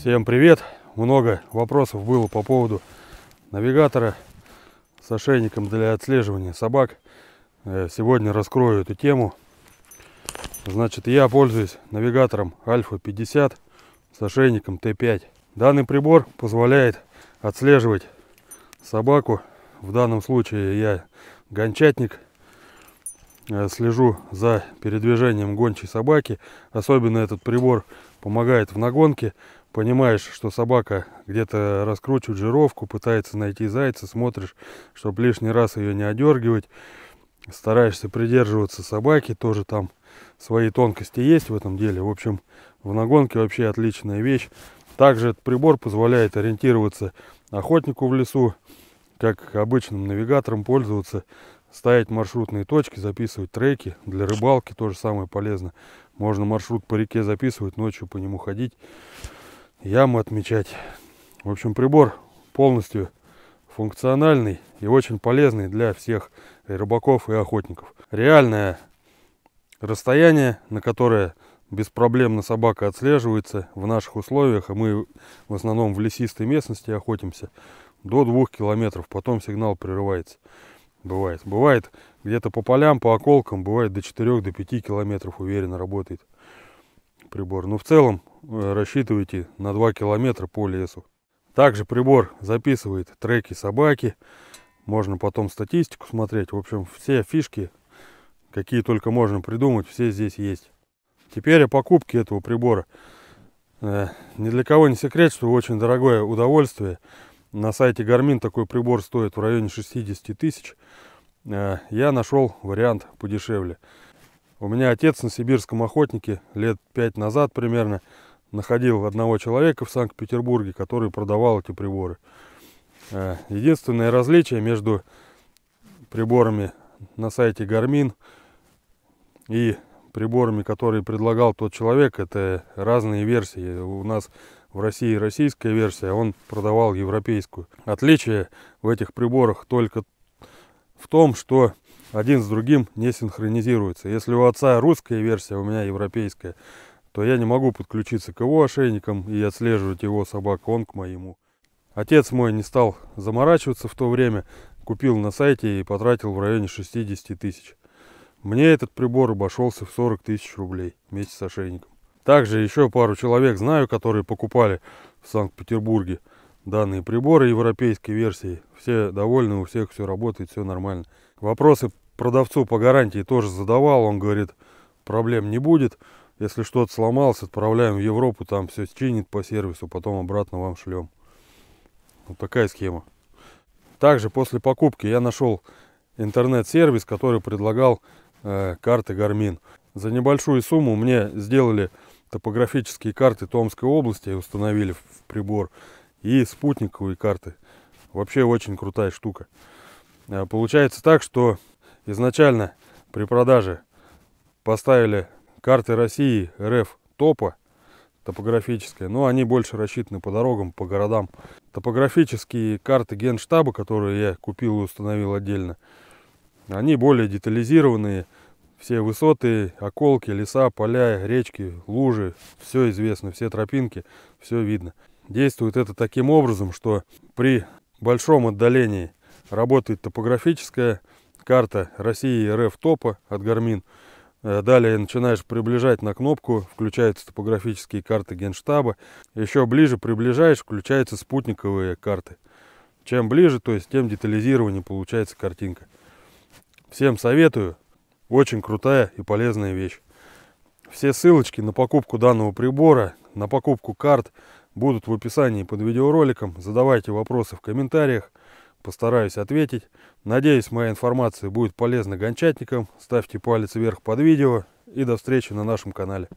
Всем привет! Много вопросов было по поводу навигатора с ошейником для отслеживания собак. Э, сегодня раскрою эту тему. Значит, я пользуюсь навигатором Альфа 50 с ошейником Т5. Данный прибор позволяет отслеживать собаку. В данном случае я гончатник, э, слежу за передвижением гончей собаки. Особенно этот прибор помогает в нагонке. Понимаешь, что собака где-то раскручивает жировку, пытается найти зайца, смотришь, чтобы лишний раз ее не одергивать. Стараешься придерживаться собаки, тоже там свои тонкости есть в этом деле. В общем, в нагонке вообще отличная вещь. Также этот прибор позволяет ориентироваться охотнику в лесу, как обычным навигатором пользоваться, ставить маршрутные точки, записывать треки. Для рыбалки тоже самое полезно. Можно маршрут по реке записывать, ночью по нему ходить, ямы отмечать. В общем, прибор полностью функциональный и очень полезный для всех и рыбаков и охотников. Реальное расстояние, на которое без проблем на собака отслеживается в наших условиях, а мы в основном в лесистой местности охотимся, до двух километров, потом сигнал прерывается. Бывает. Бывает где-то по полям, по околкам, бывает до 4-5 до километров уверенно работает прибор. Но в целом э, рассчитывайте на 2 километра по лесу. Также прибор записывает треки собаки. Можно потом статистику смотреть. В общем, все фишки, какие только можно придумать, все здесь есть. Теперь о покупке этого прибора. Э, ни для кого не секрет, что очень дорогое удовольствие – на сайте Garmin такой прибор стоит в районе 60 тысяч, э, я нашел вариант подешевле. У меня отец на сибирском охотнике лет 5 назад примерно находил одного человека в Санкт-Петербурге, который продавал эти приборы. Э, единственное различие между приборами на сайте Garmin и приборами, которые предлагал тот человек, это разные версии. У нас в России российская версия, а он продавал европейскую. Отличие в этих приборах только в том, что один с другим не синхронизируется. Если у отца русская версия, а у меня европейская, то я не могу подключиться к его ошейникам и отслеживать его собаку, он к моему. Отец мой не стал заморачиваться в то время, купил на сайте и потратил в районе 60 тысяч. Мне этот прибор обошелся в 40 тысяч рублей вместе с ошейником. Также еще пару человек знаю, которые покупали в Санкт-Петербурге данные приборы европейской версии. Все довольны, у всех все работает, все нормально. Вопросы продавцу по гарантии тоже задавал. Он говорит, проблем не будет. Если что-то сломалось, отправляем в Европу, там все чинит по сервису, потом обратно вам шлем. Вот такая схема. Также после покупки я нашел интернет-сервис, который предлагал э, карты Garmin. За небольшую сумму мне сделали топографические карты Томской области установили в прибор и спутниковые карты. Вообще очень крутая штука. А, получается так, что изначально при продаже поставили карты России РФ топа топографическая, но они больше рассчитаны по дорогам, по городам. Топографические карты генштаба, которые я купил и установил отдельно, они более детализированные, все высоты, околки, леса, поля, речки, лужи, все известно, все тропинки, все видно. Действует это таким образом, что при большом отдалении работает топографическая карта России РФ топа от Гармин. Э, далее начинаешь приближать на кнопку, включаются топографические карты генштаба. Еще ближе приближаешь, включаются спутниковые карты. Чем ближе, то есть тем детализированнее получается картинка. Всем советую, очень крутая и полезная вещь. Все ссылочки на покупку данного прибора, на покупку карт будут в описании под видеороликом. Задавайте вопросы в комментариях, постараюсь ответить. Надеюсь, моя информация будет полезна гончатникам. Ставьте палец вверх под видео и до встречи на нашем канале.